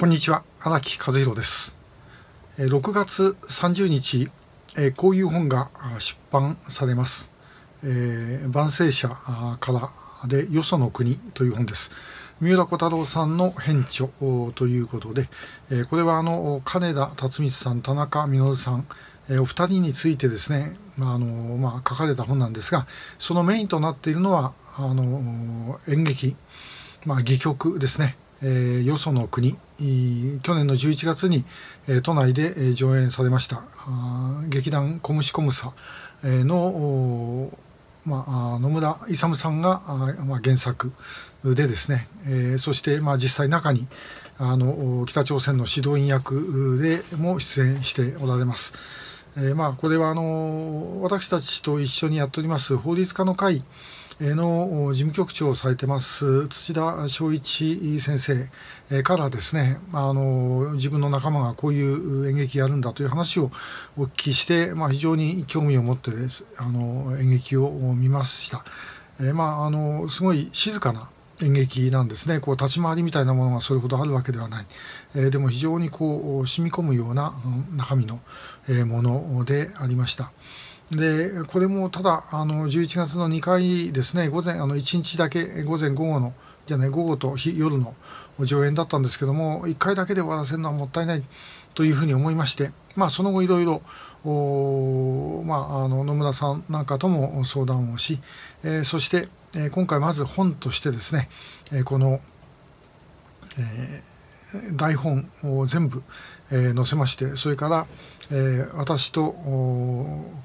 こんにちは荒木和弘です6月30日えこういう本が出版されます万世社からでよその国という本です三浦小太郎さんの編著ということでえこれはあの金田辰光さん田中稔さんえお二人についてですねまあの、まあ、書かれた本なんですがそのメインとなっているのはあの演劇、まあ、戯曲ですねえー、よその国、去年の11月に、えー、都内で、上演されました劇団コムシコムサ、えの、まあ、野村勇さんが、まあ、原作でですね、えー、そして、まあ、実際中にあの北朝鮮の指導員役でも出演しておられます。えーまあ、これはあの私たちと一緒にやっております法律家の会の事務局長をされてます土田昭一先生からですねあの自分の仲間がこういう演劇やるんだという話をお聞きして、まあ、非常に興味を持ってですあの演劇を見ました。えまあ、あのすごい静かな演劇なんですねこう立ち回りみたいなものがそれほどあるわけではない、えー、でも非常にこう染み込むような中身のものでありました。でこれもただあの11月の2回ですね午前あの1日だけ午前午後のじゃね午後と夜の上演だったんですけども1回だけで終わらせるのはもったいないというふうに思いまして、まあ、その後いろいろまあ、あの野村さんなんかとも相談をし、えー、そして、えー、今回まず本としてですね、えー、この、え台本を全部、えー、載せましてそれから、えー、私と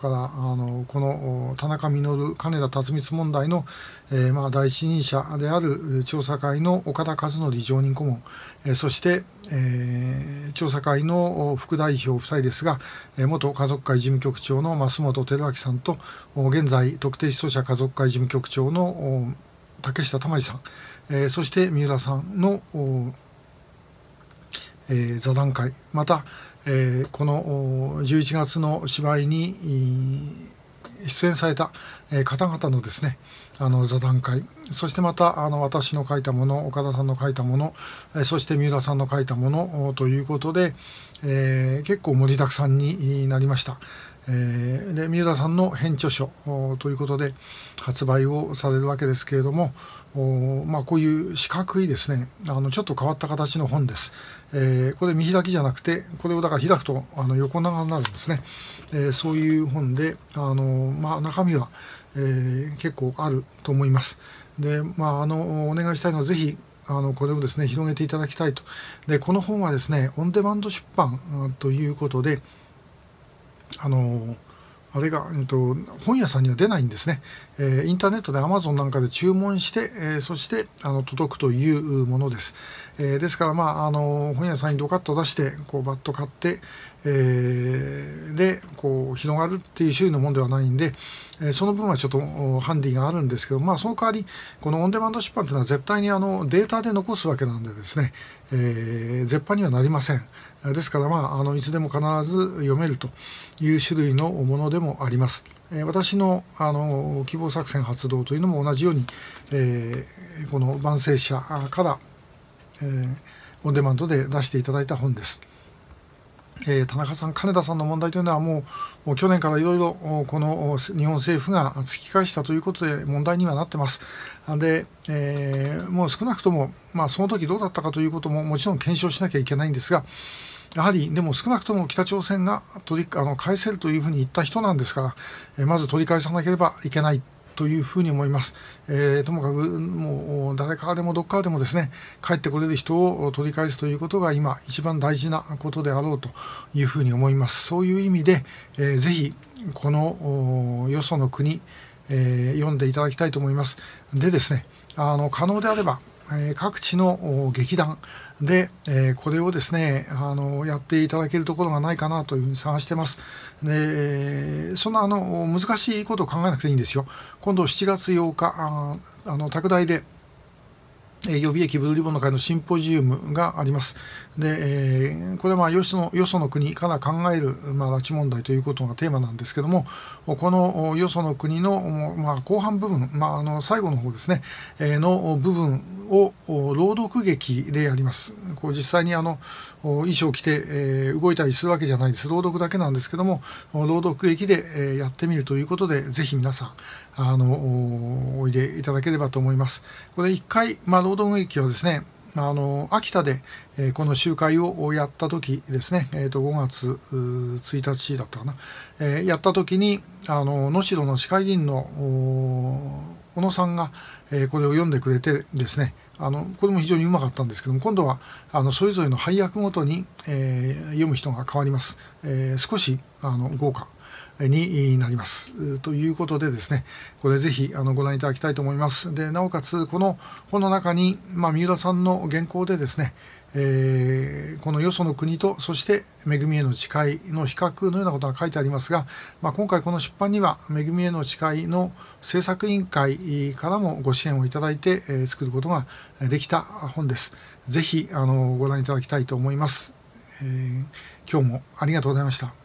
からあのこの田中稔金田辰光問題の、えーまあ、第一人者である調査会の岡田和則常任顧問、えー、そして、えー、調査会の副代表2人ですが、えー、元家族会事務局長の増本輝明さんと現在特定失踪者家族会事務局長の竹下珠さん、えー、そして三浦さんのえー、座談会また、えー、この11月の芝居に出演された方々のですねあの座談会そしてまたあの私の書いたもの岡田さんの書いたものそして三浦さんの書いたものということで、えー、結構盛りだくさんになりました。えー、で三浦さんの編著書ということで発売をされるわけですけれどもまあ、こういう四角いですねあのちょっと変わった形の本です、えー、これ見開きじゃなくてこれをだから開くとあの横長になるんですね、えー、そういう本であの、まあ、中身は、えー、結構あると思いますで、まあ、あのお願いしたいのはぜひあのこれをですね広げていただきたいとでこの本はですねオンデマンド出版ということであのあれが、えっと、本屋さんには出ないんですね、えー、インターネットで Amazon なんかで注文して、えー、そしてあの届くというものです、えー、ですから、まあ、あの本屋さんにドカッと出してこうバッと買って、えでこう広がるっていう種類のものではないんで、えその分はちょっとハンディがあるんですけど、まあ、その代わりこのオンデマンド出版っていうのは絶対にあのデータで残すわけなんでですね、えー、絶版にはなりません。ですから、まあ、あのいつでも必ず読めるという種類のものでもあります。えー、私のあの希望作戦発動というのも同じように、えー、この万世社から、えー、オンデマンドで出していただいた本です。えー、田中さん、金田さんの問題というのはもう去年からいろいろこの日本政府が突き返したということで問題にはなってます。で、えー、もう少なくとも、まあ、その時どうだったかということももちろん検証しなきゃいけないんですが、やはりでも少なくとも北朝鮮が取りあの返せるというふうに言った人なんですから、えー、まず取り返さなければいけないというふうに思います。えー、ともかく、もう誰からでもどっからでもですね、帰ってこれる人を取り返すということが今一番大事なことであろうというふうに思います。そういう意味で、えー、ぜひこのよその国、えー、読んでいただきたいと思います。でですね、あの可能であればえ各地の劇団で、えこれをですねあのやっていただけるところがないかなというふうに探してます。でそんなあの難しいことを考えなくていいんですよ。今度7月8日あの拓大で予備役ブルーリボンの会のシンポジウムがあります。で、えー、これはまあよそのよその国から考える、まあ、拉致問題ということがテーマなんですけども、このよその国の、まあ、後半部分、まあ、あの最後の方ですね、えー、の部分を朗読劇でやります。こう実際にあの衣装を着て、えー、動いたりするわけじゃないです。朗読だけなんですけども、朗読劇で、えやってみるということで、ぜひ皆さん、あのおいでいただければと思います。これ1回、まあ労働劇はですねあの秋田で、えこの集会をやった時ですね、えー、と5月1日だったかな、えやった時にあの能代の市会議員の小野さんが、えー、これを読んでくれてですねあのこれも非常にうまかったんですけども今度はあのそれぞれの配役ごとに、えー、読む人が変わります、えー、少しあの豪華になります。ということでですね、これぜひあのご覧いただきたいと思います。で、なおかつ、この本の中に、まあ、三浦さんの原稿でですね、えー、このよその国とそして恵みへの誓いの比較のようなことが書いてありますが、まあ、今回この出版には恵みへの誓いの制作委員会からもご支援をいただいて、え作ることができた本です。ぜひあのご覧いただきたいと思います、えー、今日もありがとうございました。